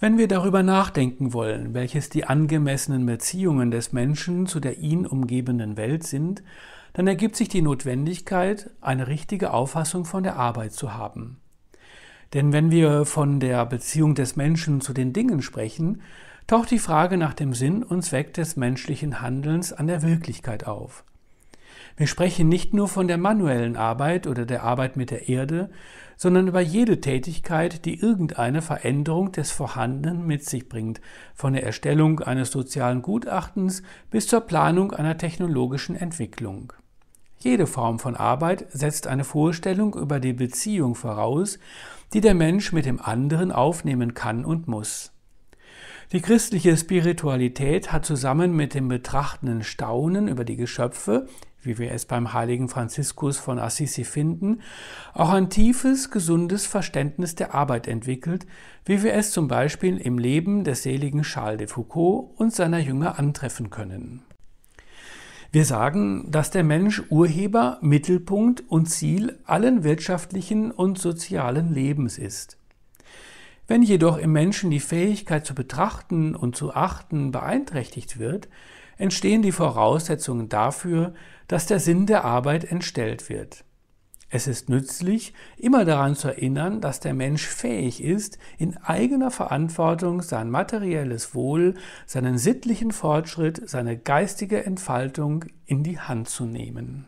Wenn wir darüber nachdenken wollen, welches die angemessenen Beziehungen des Menschen zu der ihn umgebenden Welt sind, dann ergibt sich die Notwendigkeit, eine richtige Auffassung von der Arbeit zu haben. Denn wenn wir von der Beziehung des Menschen zu den Dingen sprechen, taucht die Frage nach dem Sinn und Zweck des menschlichen Handelns an der Wirklichkeit auf. Wir sprechen nicht nur von der manuellen Arbeit oder der Arbeit mit der Erde, sondern über jede Tätigkeit, die irgendeine Veränderung des Vorhandenen mit sich bringt, von der Erstellung eines sozialen Gutachtens bis zur Planung einer technologischen Entwicklung. Jede Form von Arbeit setzt eine Vorstellung über die Beziehung voraus, die der Mensch mit dem anderen aufnehmen kann und muss. Die christliche Spiritualität hat zusammen mit dem betrachtenden Staunen über die Geschöpfe, wie wir es beim heiligen Franziskus von Assisi finden, auch ein tiefes, gesundes Verständnis der Arbeit entwickelt, wie wir es zum Beispiel im Leben des seligen Charles de Foucault und seiner Jünger antreffen können. Wir sagen, dass der Mensch Urheber, Mittelpunkt und Ziel allen wirtschaftlichen und sozialen Lebens ist. Wenn jedoch im Menschen die Fähigkeit zu betrachten und zu achten beeinträchtigt wird, entstehen die Voraussetzungen dafür, dass der Sinn der Arbeit entstellt wird. Es ist nützlich, immer daran zu erinnern, dass der Mensch fähig ist, in eigener Verantwortung sein materielles Wohl, seinen sittlichen Fortschritt, seine geistige Entfaltung in die Hand zu nehmen.